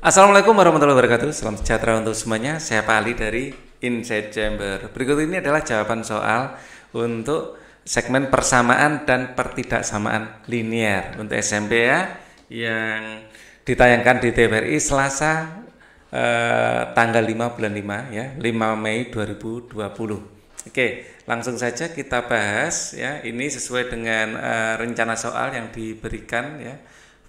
Assalamualaikum warahmatullahi wabarakatuh. Salam sejahtera untuk semuanya. Saya Pak Ali dari Inside Chamber. Berikut ini adalah jawaban soal untuk segmen persamaan dan pertidaksamaan linear untuk SMP ya yang ditayangkan di TVRI Selasa eh, tanggal 5 bulan 5 ya, 5 Mei 2020. Oke, langsung saja kita bahas ya. Ini sesuai dengan eh, rencana soal yang diberikan ya.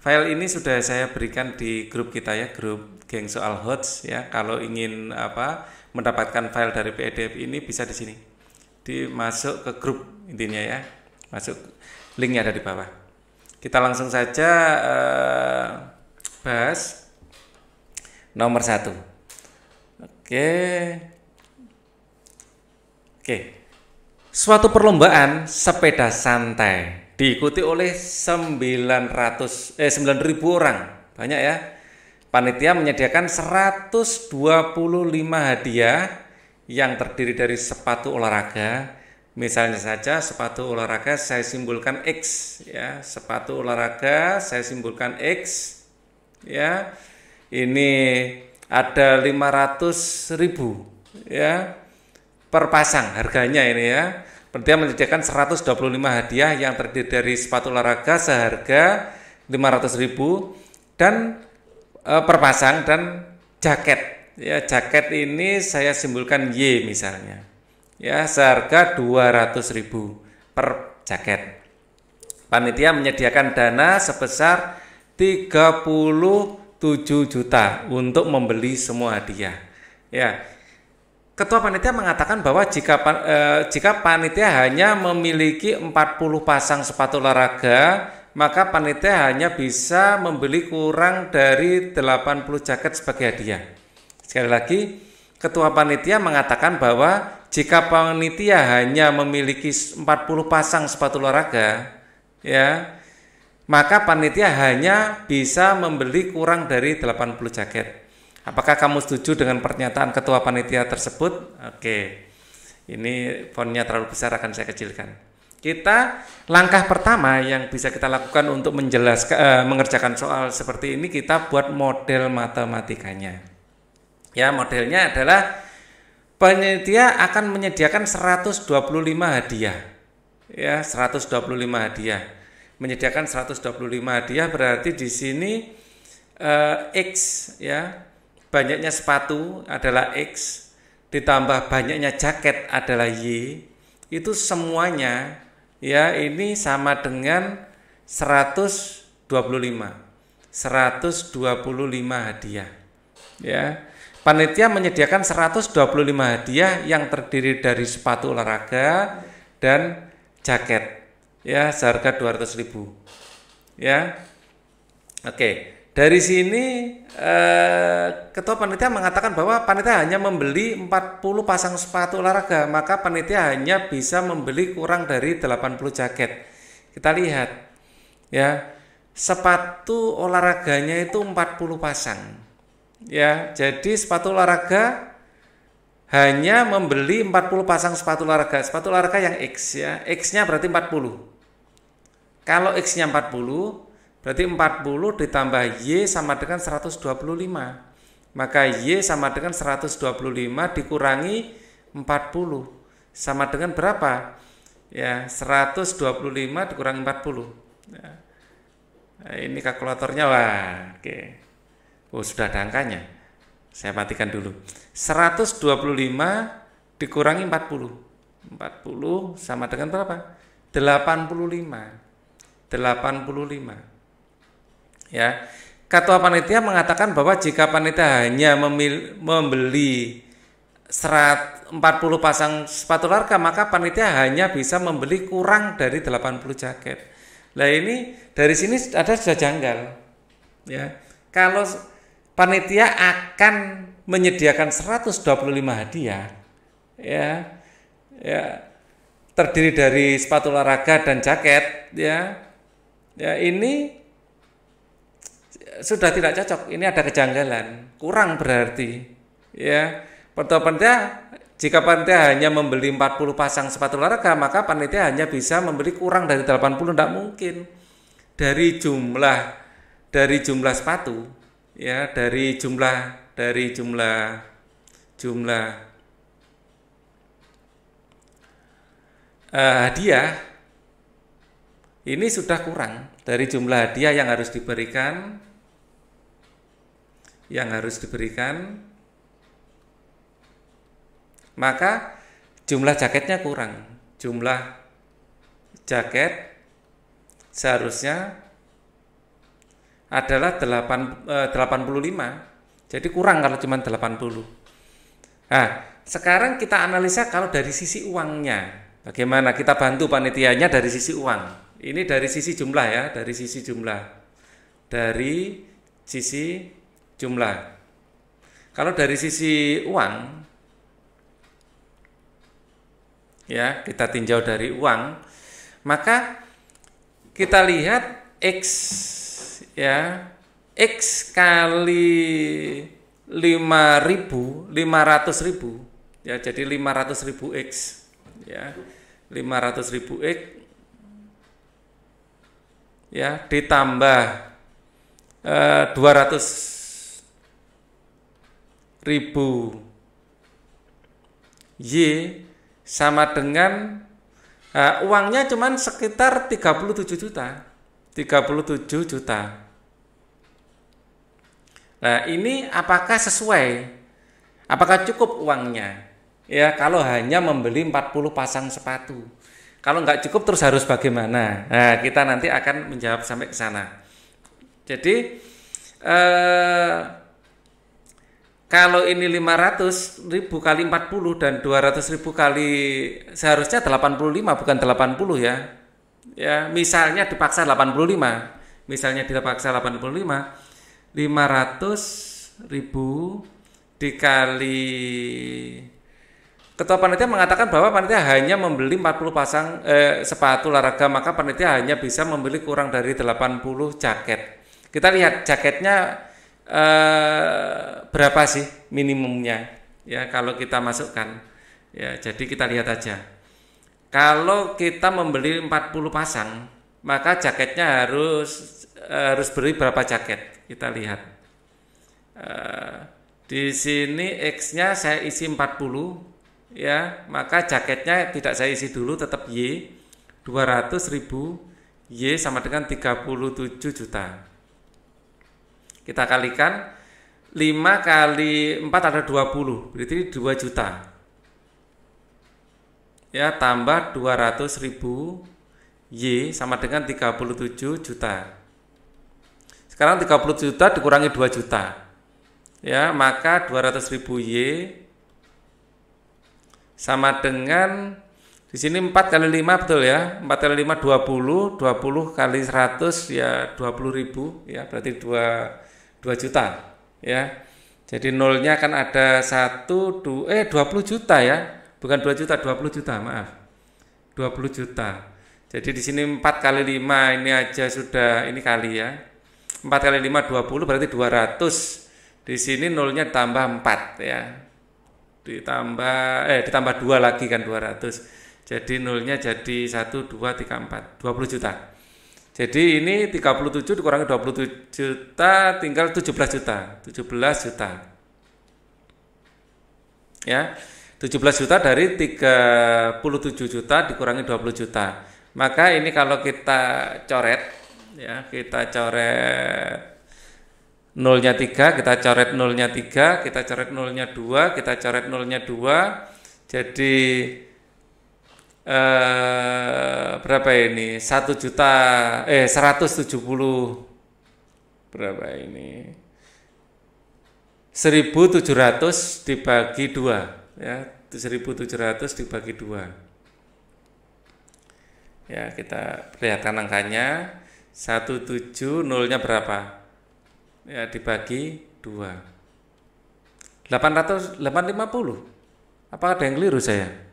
File ini sudah saya berikan di grup kita ya, grup geng soal HOTS ya. Kalau ingin apa mendapatkan file dari PDF e ini bisa di sini. Dimasuk ke grup intinya ya. Masuk linknya ada di bawah. Kita langsung saja eh, bahas nomor satu. Oke. Oke. Suatu perlombaan sepeda santai diikuti oleh 900 eh 9000 orang. Banyak ya. Panitia menyediakan 125 hadiah yang terdiri dari sepatu olahraga. Misalnya saja sepatu olahraga saya simbolkan X ya, sepatu olahraga saya simbolkan X ya. Ini ada 500.000 ya per pasang harganya ini ya. Penitia menyediakan 125 hadiah yang terdiri dari sepatu olahraga seharga 500 ribu dan e, per dan jaket. Ya, jaket ini saya simbolkan Y misalnya. Ya, seharga ribu per jaket. Panitia menyediakan dana sebesar 37 juta untuk membeli semua hadiah. Ya, Ketua panitia mengatakan bahwa jika eh, jika panitia hanya memiliki 40 pasang sepatu olahraga, maka panitia hanya bisa membeli kurang dari 80 jaket sebagai hadiah. Sekali lagi, ketua panitia mengatakan bahwa jika panitia hanya memiliki 40 pasang sepatu olahraga, ya, maka panitia hanya bisa membeli kurang dari 80 jaket. Apakah kamu setuju dengan pernyataan ketua panitia tersebut? Oke. Ini fontnya terlalu besar akan saya kecilkan. Kita langkah pertama yang bisa kita lakukan untuk menjelaskan eh, mengerjakan soal seperti ini kita buat model matematikanya. Ya, modelnya adalah panitia akan menyediakan 125 hadiah. Ya, 125 hadiah. Menyediakan 125 hadiah berarti di sini eh, X ya banyaknya sepatu adalah X, ditambah banyaknya jaket adalah Y, itu semuanya ya ini sama dengan 125. 125 hadiah. Ya. Panitia menyediakan 125 hadiah yang terdiri dari sepatu olahraga dan jaket ya seharga 200.000. Ya. Oke dari sini eh, ketua panitia mengatakan bahwa panitia hanya membeli 40 pasang sepatu olahraga, maka panitia hanya bisa membeli kurang dari 80 jaket. Kita lihat ya, sepatu olahraganya itu 40 pasang. Ya, jadi sepatu olahraga hanya membeli 40 pasang sepatu olahraga. Sepatu olahraga yang X ya. X-nya berarti 40. Kalau X-nya 40, Berarti 40 ditambah Y sama dengan 125. Maka Y sama dengan 125 dikurangi 40. Sama dengan berapa? Ya, 125 dikurangi 40. Ya. Nah, ini kalkulatornya, wah, oke. Oh, sudah ada angkanya. Saya matikan dulu. 125 dikurangi 40. 40 sama dengan berapa? 85. 85 ya ketua panitia mengatakan bahwa jika panitia hanya memil, membeli serat 40 pasang sepatu larga maka panitia hanya bisa membeli kurang dari 80 jaket. Nah ini dari sini ada sudah janggal. Ya. Kalau panitia akan menyediakan 125 hadiah ya ya terdiri dari sepatu olahraga dan jaket ya. Ya ini sudah tidak cocok. Ini ada kejanggalan, kurang berarti. Ya, Pertama panitia jika panitia hanya membeli 40 pasang sepatu olahraga, maka panitia hanya bisa membeli kurang dari 80, tidak mungkin. Dari jumlah dari jumlah sepatu, ya, dari jumlah dari jumlah jumlah uh, hadiah ini sudah kurang dari jumlah hadiah yang harus diberikan yang harus diberikan, maka jumlah jaketnya kurang. Jumlah jaket seharusnya adalah 8, 85. Eh, Jadi kurang kalau cuma 80. Nah, sekarang kita analisa kalau dari sisi uangnya. Bagaimana kita bantu panitianya dari sisi uang. Ini dari sisi jumlah ya, dari sisi jumlah. Dari sisi jumlah. Kalau dari sisi uang, ya kita tinjau dari uang, maka kita lihat x ya x kali 5000 500.000 ya jadi 500.000 x ya 500.000 x ya ditambah eh, 200 ribu. Y sama dengan uh, uangnya cuman sekitar 37 juta. 37 juta. Nah, ini apakah sesuai? Apakah cukup uangnya? Ya, kalau hanya membeli 40 pasang sepatu. Kalau nggak cukup terus harus bagaimana? Nah, kita nanti akan menjawab sampai ke sana. Jadi eh kalau ini 500 ribu kali 40 dan 200 ribu kali seharusnya 85 bukan 80 ya. Ya, misalnya dipaksa 85. Misalnya dipaksa 85. 500 ribu dikali Ketua panitia mengatakan bahwa panitia hanya membeli 40 pasang eh, sepatu olahraga, maka panitia hanya bisa membeli kurang dari 80 jaket. Kita lihat jaketnya Eh, berapa sih minimumnya ya kalau kita masukkan ya jadi kita lihat aja kalau kita membeli 40 pasang maka jaketnya harus harus beri berapa jaket kita lihat eh, di sini X-nya saya isi 40 ya maka jaketnya tidak saya isi dulu tetap Y 200.000 Y sama dengan 37 juta kita kalikan 5 kali 4 ada 20 berarti ini 2 juta ya tambah 200 ribu Y sama dengan 37 juta sekarang 30 juta dikurangi 2 juta ya maka 200 ribu Y sama dengan di sini 4 kali 5 betul ya 4 kali 5 20 20 kali 100 ya 20 ribu ya berarti 2 2 juta ya. Jadi nolnya kan ada 1 2 eh 20 juta ya. Bukan 2 juta, 20 juta, maaf. 20 juta. Jadi di sini 4 kali 5 ini aja sudah ini kali ya. 4 kali 5 20 berarti 200. Di sini nolnya tambah 4 ya. Ditambah eh ditambah 2 lagi kan 200. Jadi nolnya jadi 1 2 3 4 20 juta. Jadi ini 37 dikurangi 27 juta tinggal 17 juta, 17 juta. Ya. 17 juta dari 37 juta dikurangi 20 juta. Maka ini kalau kita coret ya, kita coret nolnya 3, kita coret nolnya 3, kita coret nolnya 2, kita coret nolnya 2. Jadi Eh, berapa ini? 1 juta eh 170 berapa ini? 1700 dibagi 2 ya 1700 dibagi 2. ya kita perlihatkan angkanya 17 nolnya berapa ya dibagi 2. 800 850 apa ada yang keliru saya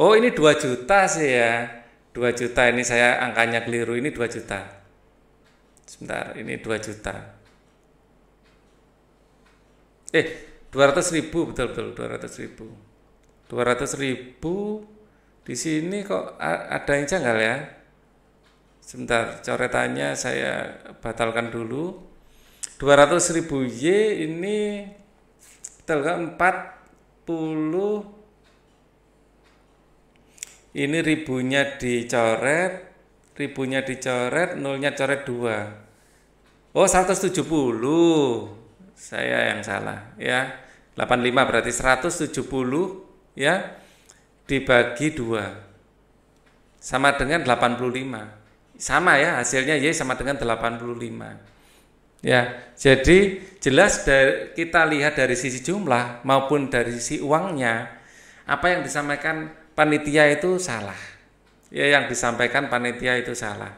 Oh ini 2 juta sih ya 2 juta ini saya angkanya keliru ini 2 juta Sebentar ini 2 juta Eh 200 ribu betul-betul 200 ribu 200 ribu di sini kok ada yang janggal ya Sebentar coretannya saya batalkan dulu 200 ribu Y ini tergak 40 ini ribunya dicoret ribunya dicoret nolnya coret dua oh 170 saya yang salah ya 85 berarti 170 ya dibagi dua sama dengan 85. Sama ya hasilnya Y sama dengan 85. Ya, jadi jelas dari, kita lihat dari sisi jumlah maupun dari sisi uangnya apa yang disampaikan panitia itu salah. Ya yang disampaikan panitia itu salah.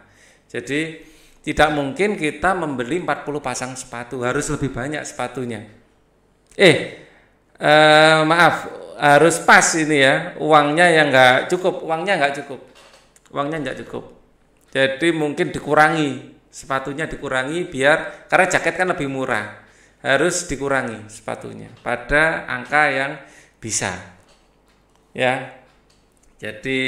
Jadi tidak mungkin kita membeli 40 pasang sepatu, harus lebih banyak sepatunya. Eh, eh maaf, harus pas ini ya. Uangnya yang nggak cukup, uangnya nggak cukup. Uangnya nggak cukup. Jadi mungkin dikurangi sepatunya dikurangi biar karena jaket kan lebih murah. Harus dikurangi sepatunya pada angka yang bisa. Ya, jadi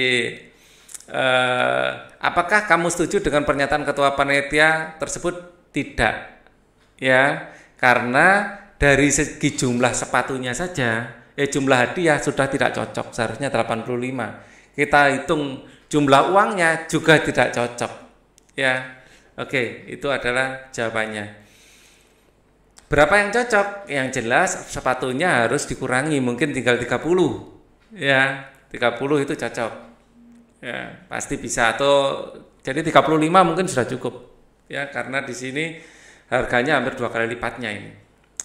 eh, apakah kamu setuju dengan pernyataan ketua panitia tersebut? Tidak. Ya, karena dari segi jumlah sepatunya saja, eh jumlah hadiah sudah tidak cocok, seharusnya 85. Kita hitung jumlah uangnya juga tidak cocok. Ya. Oke, itu adalah jawabannya. Berapa yang cocok? Yang jelas sepatunya harus dikurangi, mungkin tinggal 30. Ya, 30 itu cocok. Ya, pasti bisa atau jadi 35 mungkin sudah cukup. Ya, karena di sini harganya hampir dua kali lipatnya ini.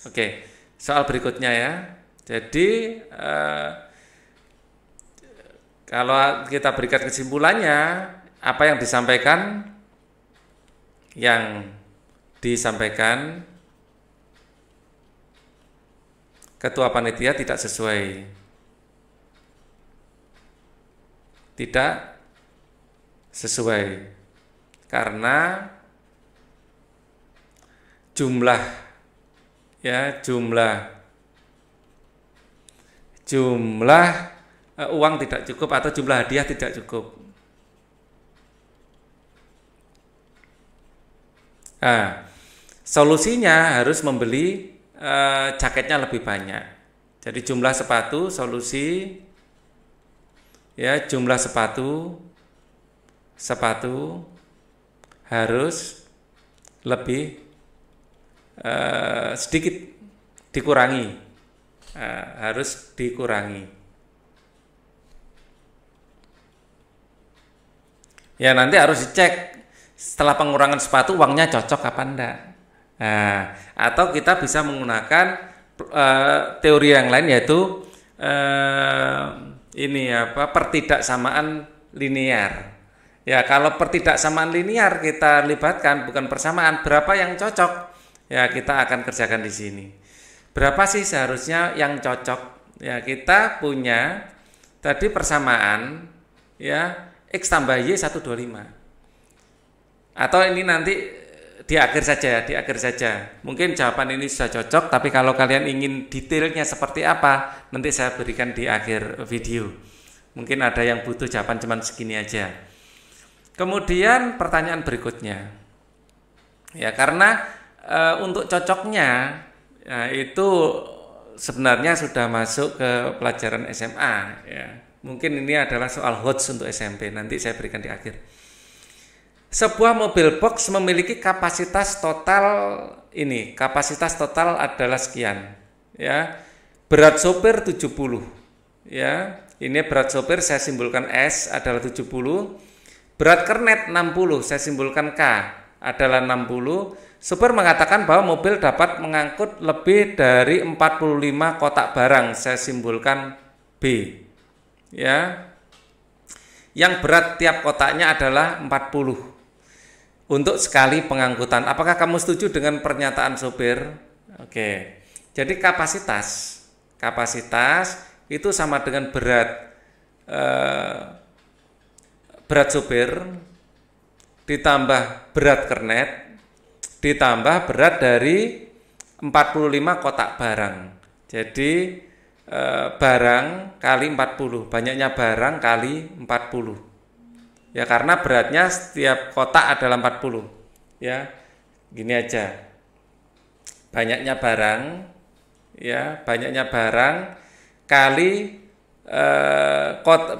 Oke, soal berikutnya ya. Jadi eh, kalau kita berikan kesimpulannya, apa yang disampaikan yang disampaikan ketua panitia tidak sesuai tidak sesuai karena jumlah ya jumlah jumlah uh, uang tidak cukup atau jumlah hadiah tidak cukup. Nah, solusinya harus membeli uh, jaketnya lebih banyak. Jadi jumlah sepatu solusi ya jumlah sepatu sepatu harus lebih uh, sedikit dikurangi uh, harus dikurangi ya nanti harus dicek setelah pengurangan sepatu uangnya cocok apa enggak nah atau kita bisa menggunakan uh, teori yang lain yaitu uh, ini apa pertidaksamaan linear. Ya, kalau pertidaksamaan linear kita libatkan bukan persamaan, berapa yang cocok? Ya, kita akan kerjakan di sini. Berapa sih seharusnya yang cocok? Ya, kita punya tadi persamaan ya x tambah y 125. Atau ini nanti di akhir saja, ya, di akhir saja. Mungkin jawaban ini sudah cocok, tapi kalau kalian ingin detailnya seperti apa, nanti saya berikan di akhir video. Mungkin ada yang butuh jawaban cuman segini aja. Kemudian pertanyaan berikutnya. Ya, karena e, untuk cocoknya ya, itu sebenarnya sudah masuk ke pelajaran SMA ya. Mungkin ini adalah soal hots untuk SMP, nanti saya berikan di akhir. Sebuah mobil box memiliki kapasitas total ini, kapasitas total adalah sekian, ya. Berat sopir 70, ya. Ini berat sopir saya simbolkan S adalah 70. Berat kernet 60, saya simbolkan K adalah 60. Sopir mengatakan bahwa mobil dapat mengangkut lebih dari 45 kotak barang, saya simbolkan B. Ya. Yang berat tiap kotaknya adalah 40 untuk sekali pengangkutan. Apakah kamu setuju dengan pernyataan sopir? Oke. Jadi kapasitas, kapasitas itu sama dengan berat eh, berat sopir ditambah berat kernet ditambah berat dari 45 kotak barang. Jadi eh, barang kali 40, banyaknya barang kali 40. Ya karena beratnya setiap kotak adalah 40. Ya. Gini aja. Banyaknya barang ya, banyaknya barang kali eh, kot,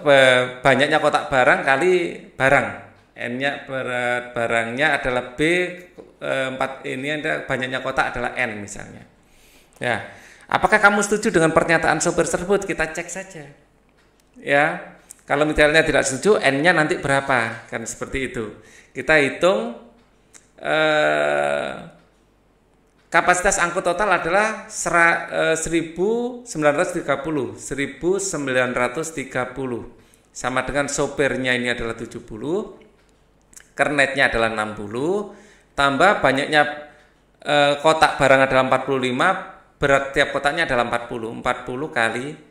banyaknya kotak barang kali barang. N-nya berat barangnya adalah B eh, 4 ini ada banyaknya kotak adalah N misalnya. Ya. Apakah kamu setuju dengan pernyataan sopir tersebut? Kita cek saja. Ya. Kalau misalnya tidak setuju, n-nya nanti berapa? Kan seperti itu. Kita hitung eh, kapasitas angkut total adalah sera, eh, 1930, 1930. Sama dengan sopirnya ini adalah 70, kernetnya adalah 60, tambah banyaknya eh, kotak barang adalah 45, berat tiap kotaknya adalah 40. 40 kali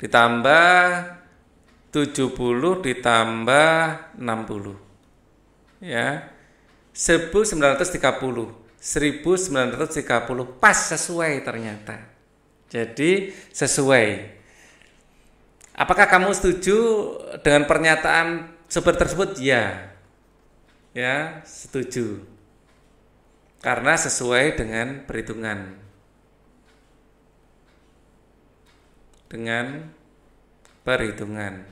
ditambah 70 ditambah 60 ya 1930 1930 pas sesuai ternyata jadi sesuai apakah kamu setuju dengan pernyataan seperti tersebut ya ya setuju karena sesuai dengan perhitungan dengan perhitungan.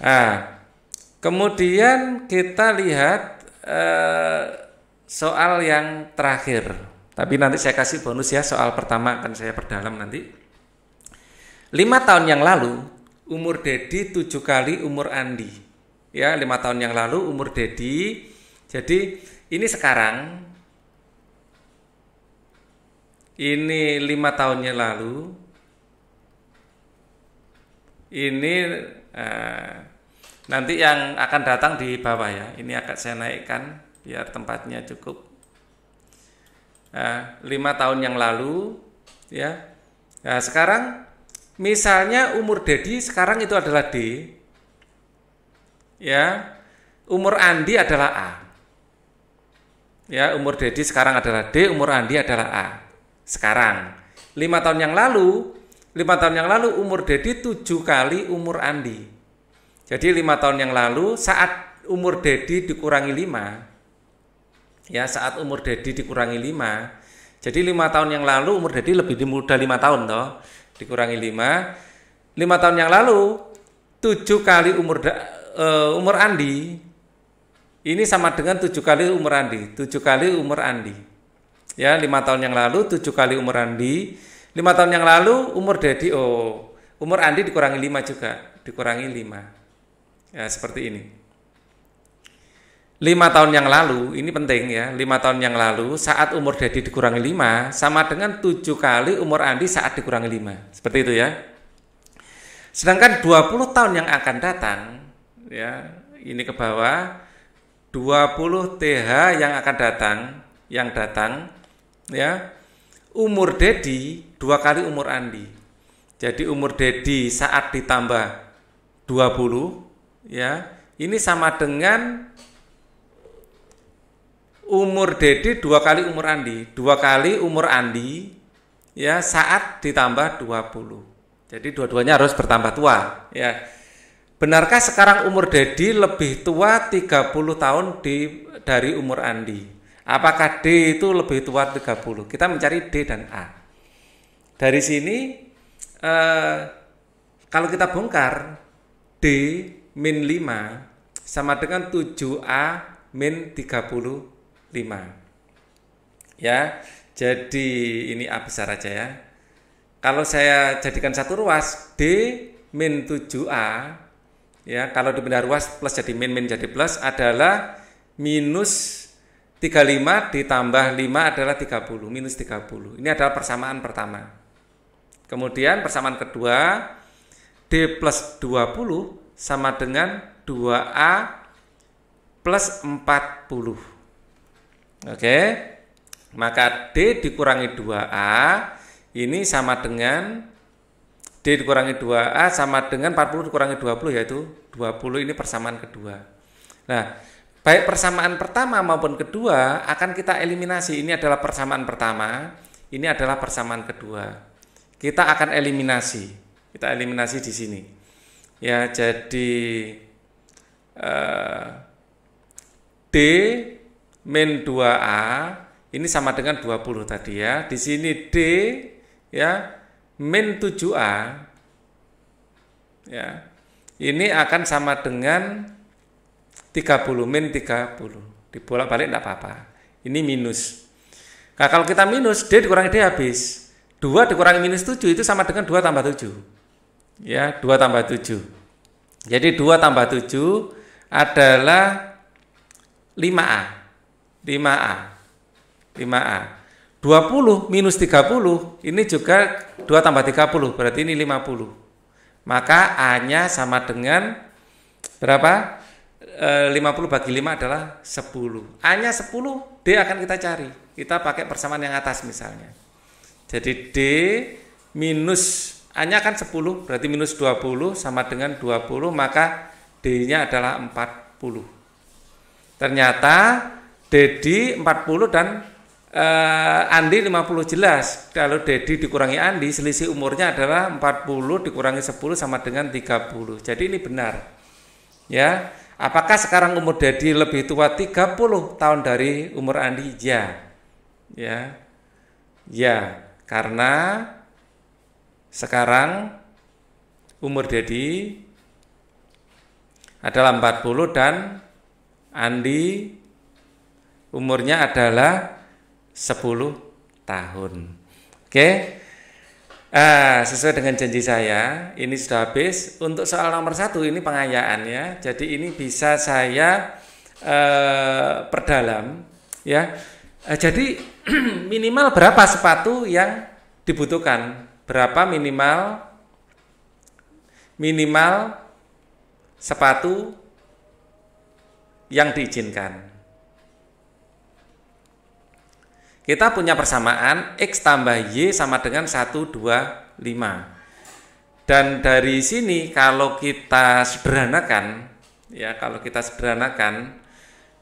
Nah, kemudian kita lihat eh, soal yang terakhir. Tapi nanti saya kasih bonus ya soal pertama akan saya perdalam nanti. Lima tahun yang lalu umur Dedi tujuh kali umur Andi. Ya lima tahun yang lalu umur Dedi. Jadi ini sekarang ini lima tahunnya lalu, ini eh, nanti yang akan datang di bawah ya. Ini akan saya naikkan biar tempatnya cukup. Eh, lima tahun yang lalu, ya. Nah, sekarang misalnya umur Dedi sekarang itu adalah D, ya. Umur Andi adalah A. Ya, umur Dedi sekarang adalah D, umur Andi adalah A sekarang. Lima tahun yang lalu, lima tahun yang lalu umur Dedi tujuh kali umur Andi. Jadi lima tahun yang lalu saat umur Dedi dikurangi lima, ya saat umur Dedi dikurangi lima, jadi lima tahun yang lalu umur Dedi lebih muda lima tahun toh, dikurangi lima, lima tahun yang lalu tujuh kali umur uh, umur Andi, ini sama dengan tujuh kali umur Andi, tujuh kali umur Andi ya lima tahun yang lalu tujuh kali umur Andi lima tahun yang lalu umur Dedi oh umur Andi dikurangi lima juga dikurangi lima ya seperti ini lima tahun yang lalu ini penting ya lima tahun yang lalu saat umur Dedi dikurangi lima sama dengan tujuh kali umur Andi saat dikurangi lima seperti itu ya sedangkan 20 tahun yang akan datang ya ini ke bawah 20 TH yang akan datang yang datang ya umur Dedi dua kali umur Andi. Jadi umur Dedi saat ditambah 20 ya ini sama dengan umur Dedi dua kali umur Andi dua kali umur Andi ya saat ditambah 20 jadi dua-duanya harus bertambah tua ya benarkah sekarang umur Dedi lebih tua 30 tahun di, dari umur Andi Apakah D itu lebih tua 30? Kita mencari D dan A. Dari sini eh, kalau kita bongkar D min 5 sama dengan 7A min 35. Ya, jadi ini A besar aja ya. Kalau saya jadikan satu ruas D min 7A, ya kalau dipindah ruas plus jadi min min jadi plus adalah minus 35 ditambah 5 adalah 30, minus 30. Ini adalah persamaan pertama. Kemudian persamaan kedua, D plus 20 sama dengan 2A plus 40. Oke, maka D dikurangi 2A ini sama dengan D dikurangi 2A sama dengan 40 dikurangi 20 yaitu 20 ini persamaan kedua. Nah, Baik persamaan pertama maupun kedua akan kita eliminasi. Ini adalah persamaan pertama, ini adalah persamaan kedua. Kita akan eliminasi. Kita eliminasi di sini. Ya, jadi eh, D min 2A ini sama dengan 20 tadi ya. Di sini D ya min 7A ya. Ini akan sama dengan 30, min 30. Dibolak-balik tidak apa-apa. Ini minus. Nah, kalau kita minus, D dikurangi D habis. 2 dikurangi minus 7 itu sama dengan 2 tambah 7. Ya, 2 tambah 7. Jadi 2 tambah 7 adalah 5A. 5A. 5A. 20 minus 30 ini juga 2 tambah 30 berarti ini 50. Maka A-nya sama dengan berapa? 50 eh, bagi 5 adalah 10. Hanya 10 D akan kita cari. Kita pakai persamaan yang atas misalnya. Jadi D minus hanya akan 10 berarti minus 20 sama dengan 20 maka D-nya adalah 40. Ternyata Dedi 40 dan eh, Andi 50 jelas. Kalau Dedi dikurangi Andi selisih umurnya adalah 40 dikurangi 10 sama dengan 30. Jadi ini benar. Ya, Apakah sekarang umur Dedi lebih tua 30 tahun dari umur Andi? Ya. Ya. Ya, karena sekarang umur Dedi adalah 40 dan Andi umurnya adalah 10 tahun. Oke. Okay? Ah, sesuai dengan janji saya, ini sudah habis. Untuk soal nomor satu ini pengayaannya, jadi ini bisa saya eh, perdalam, ya. Eh, jadi minimal berapa sepatu yang dibutuhkan? Berapa minimal minimal sepatu yang diizinkan? Kita punya persamaan X tambah Y sama dengan 1, 2, 5. Dan dari sini kalau kita sederhanakan, ya kalau kita sederhanakan,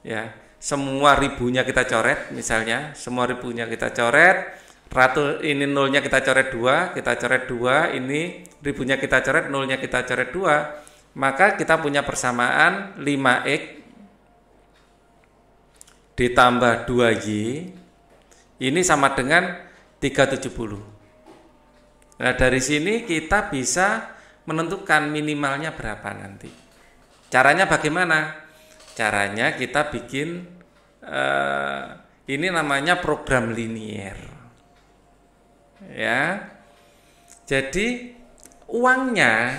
ya semua ribunya kita coret misalnya, semua ribunya kita coret, ratu ini nolnya kita coret dua, kita coret dua, ini ribunya kita coret, nolnya kita coret dua, maka kita punya persamaan 5x ditambah 2y ini sama dengan 370. Nah, dari sini kita bisa menentukan minimalnya berapa nanti. Caranya bagaimana? Caranya kita bikin eh, ini namanya program linier. Ya. Jadi uangnya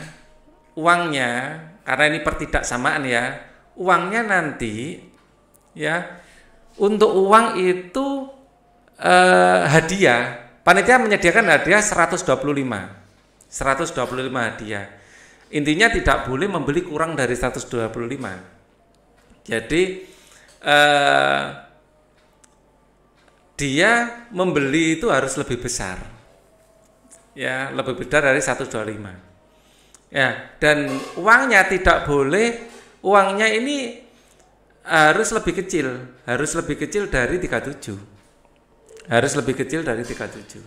uangnya karena ini pertidaksamaan ya. Uangnya nanti ya untuk uang itu eh, hadiah. Panitia menyediakan hadiah 125. 125 hadiah. Intinya tidak boleh membeli kurang dari 125. Jadi eh, dia membeli itu harus lebih besar. Ya, lebih besar dari 125. Ya, dan uangnya tidak boleh uangnya ini harus lebih kecil, harus lebih kecil dari 37 harus lebih kecil dari 37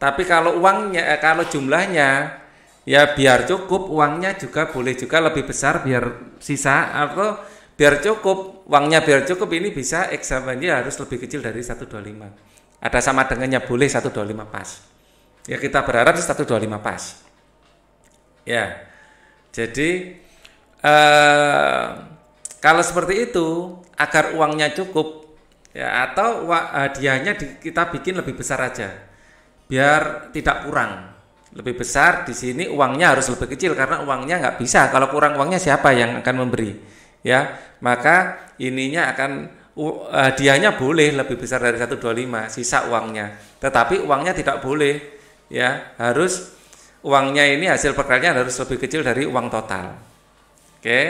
tapi kalau uangnya eh, kalau jumlahnya ya biar cukup uangnya juga boleh juga lebih besar biar sisa atau biar cukup uangnya biar cukup ini bisa eksamennya harus lebih kecil dari 125 ada sama dengannya boleh 125 pas ya kita berharap 125 pas ya jadi eh, kalau seperti itu agar uangnya cukup ya atau hadiahnya eh, di, kita bikin lebih besar aja biar tidak kurang lebih besar di sini uangnya harus lebih kecil karena uangnya nggak bisa kalau kurang uangnya siapa yang akan memberi ya maka ininya akan hadiahnya eh, boleh lebih besar dari 125 sisa uangnya tetapi uangnya tidak boleh ya harus uangnya ini hasil perkaranya harus lebih kecil dari uang total oke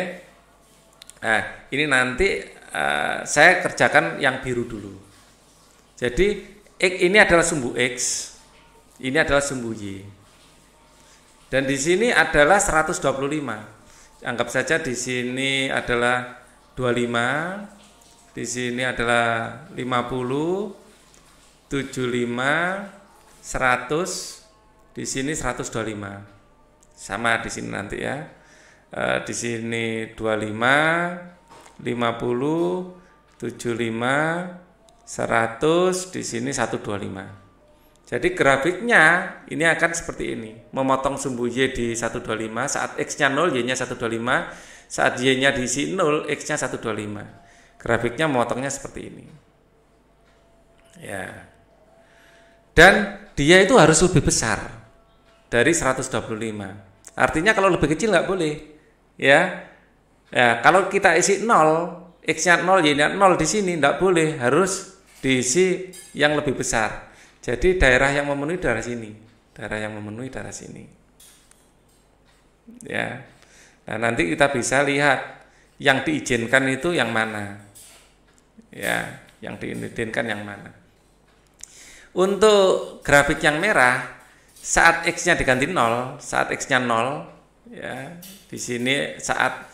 nah ini nanti Eh, saya kerjakan yang biru dulu. Jadi X ini adalah sumbu X, ini adalah sumbu Y. Dan di sini adalah 125. Anggap saja di sini adalah 25, di sini adalah 50, 75, 100, di sini 125. Sama di sini nanti ya. E, di sini 25, 50 75 100 di sini 125 jadi grafiknya ini akan seperti ini memotong sumbu Y di 125 saat X nya 0 Y nya 125 saat Y nya di sini 0 X nya 125 grafiknya memotongnya seperti ini ya dan dia itu harus lebih besar dari 125 artinya kalau lebih kecil nggak boleh ya Ya, kalau kita isi 0, X-nya 0, Y-nya 0 di sini tidak boleh, harus diisi yang lebih besar. Jadi daerah yang memenuhi daerah sini, daerah yang memenuhi daerah sini. Ya. Nah, nanti kita bisa lihat yang diizinkan itu yang mana. Ya, yang diizinkan yang mana. Untuk grafik yang merah, saat x-nya diganti 0, saat x-nya 0, ya, di sini saat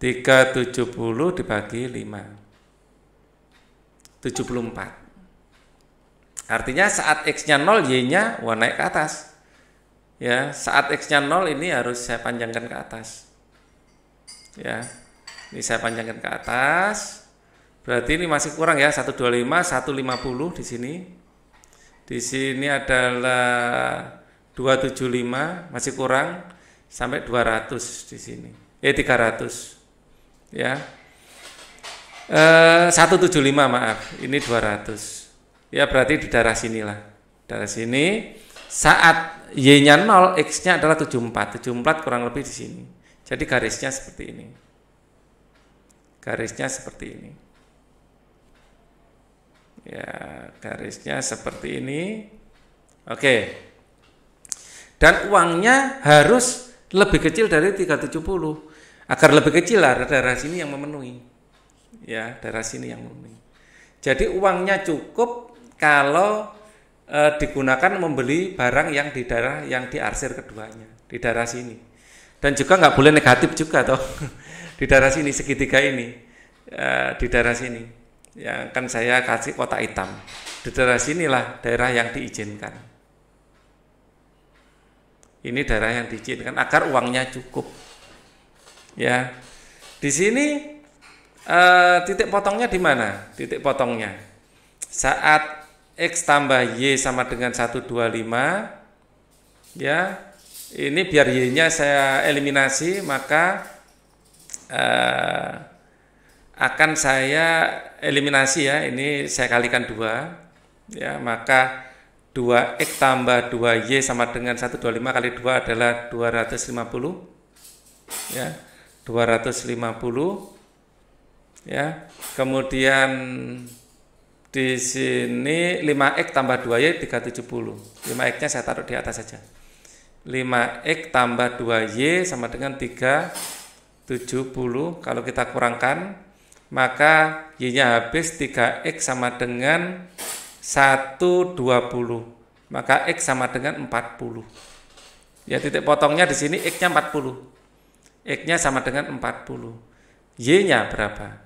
370 dibagi 5. 74. Artinya saat X-nya 0, Y-nya wah naik ke atas. Ya, saat X-nya 0 ini harus saya panjangkan ke atas. Ya. Ini saya panjangkan ke atas. Berarti ini masih kurang ya, 125, 150 di sini. Di sini adalah 275 masih kurang sampai 200 di sini. Eh 300 ya eh, satu puluh lima maaf ini 200 ya berarti di daerah sinilah daerah sini saat y-nya 0 x-nya adalah 74 74 kurang lebih di sini jadi garisnya seperti ini garisnya seperti ini ya garisnya seperti ini oke dan uangnya harus lebih kecil dari 370 agar lebih kecil lah daerah sini yang memenuhi ya daerah sini yang memenuhi jadi uangnya cukup kalau e, digunakan membeli barang yang di daerah yang diarsir keduanya di daerah sini dan juga nggak boleh negatif juga toh di daerah sini segitiga ini e, di daerah sini yang kan saya kasih kotak hitam di daerah sinilah daerah yang diizinkan ini daerah yang diizinkan agar uangnya cukup Ya. Di sini uh, titik potongnya di mana? Titik potongnya. Saat X tambah Y sama dengan 125 ya. Ini biar Y-nya saya eliminasi maka uh, akan saya eliminasi ya. Ini saya kalikan dua ya maka 2x tambah 2y sama dengan 125 kali 2 adalah 250 ya 250 ya. Kemudian di sini 5x tambah 2y 370. 5x-nya saya taruh di atas saja. 5x tambah 2y sama dengan 370. Kalau kita kurangkan, maka y-nya habis 3x sama dengan 120. Maka x sama dengan 40. Ya titik potongnya di sini x-nya 40. X-nya sama dengan 40. Y-nya berapa?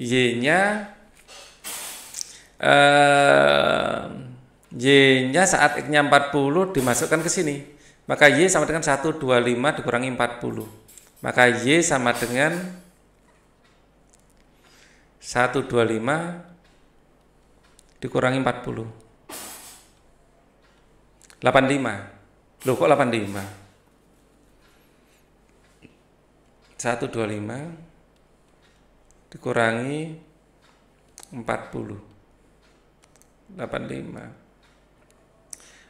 Y-nya eh, Y-nya saat X-nya 40 dimasukkan ke sini. Maka Y sama dengan 125 dikurangi 40. Maka Y sama dengan 125 dikurangi 40. 85. Loh kok 85? 125 dikurangi 40 85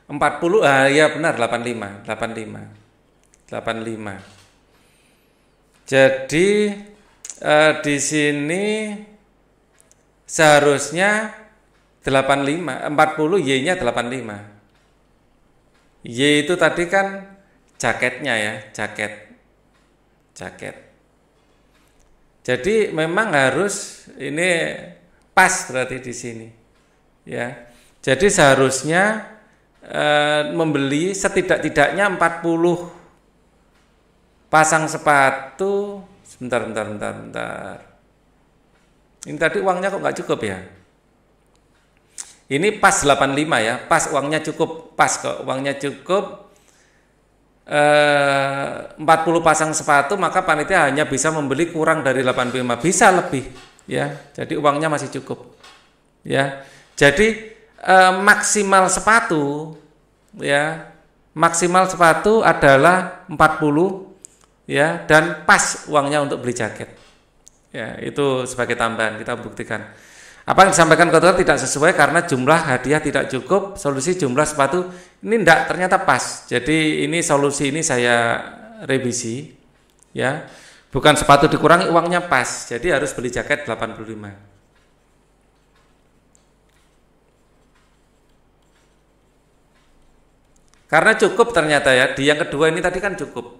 40 ah ya benar 85 85 85 jadi eh, di sini seharusnya 85 40 eh, Y-nya 85 Y itu tadi kan jaketnya ya jaket jaket. Jadi memang harus ini pas berarti di sini. Ya. Jadi seharusnya e, membeli setidak-tidaknya 40 pasang sepatu. Sebentar, bentar, bentar, bentar. Ini tadi uangnya kok nggak cukup ya? Ini pas 85 ya, pas uangnya cukup, pas kok uangnya cukup 40 eh, pasang sepatu maka panitia hanya bisa membeli kurang dari 85 bisa lebih ya jadi uangnya masih cukup ya jadi eh, maksimal sepatu ya maksimal sepatu adalah 40 ya dan pas uangnya untuk beli jaket ya itu sebagai tambahan kita buktikan apa yang disampaikan kotor tidak sesuai karena jumlah hadiah tidak cukup, solusi jumlah sepatu ini tidak ternyata pas. Jadi ini solusi ini saya revisi ya. Bukan sepatu dikurangi uangnya pas. Jadi harus beli jaket 85. Karena cukup ternyata ya. Di yang kedua ini tadi kan cukup.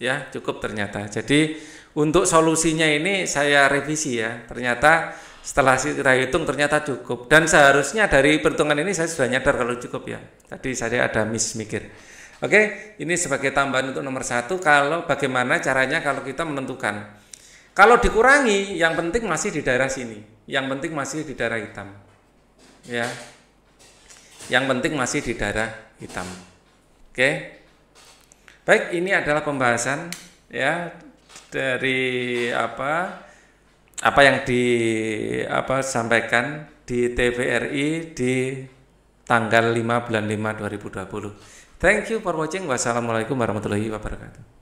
Ya, cukup ternyata. Jadi untuk solusinya ini saya revisi ya. Ternyata setelah kita hitung ternyata cukup dan seharusnya dari perhitungan ini saya sudah nyadar kalau cukup ya tadi saya ada miss mikir oke ini sebagai tambahan untuk nomor satu kalau bagaimana caranya kalau kita menentukan kalau dikurangi yang penting masih di daerah sini yang penting masih di daerah hitam ya yang penting masih di daerah hitam oke baik ini adalah pembahasan ya dari apa apa yang di apa sampaikan di TVRI di tanggal 5 bulan 5 2020. Thank you for watching. Wassalamualaikum warahmatullahi wabarakatuh.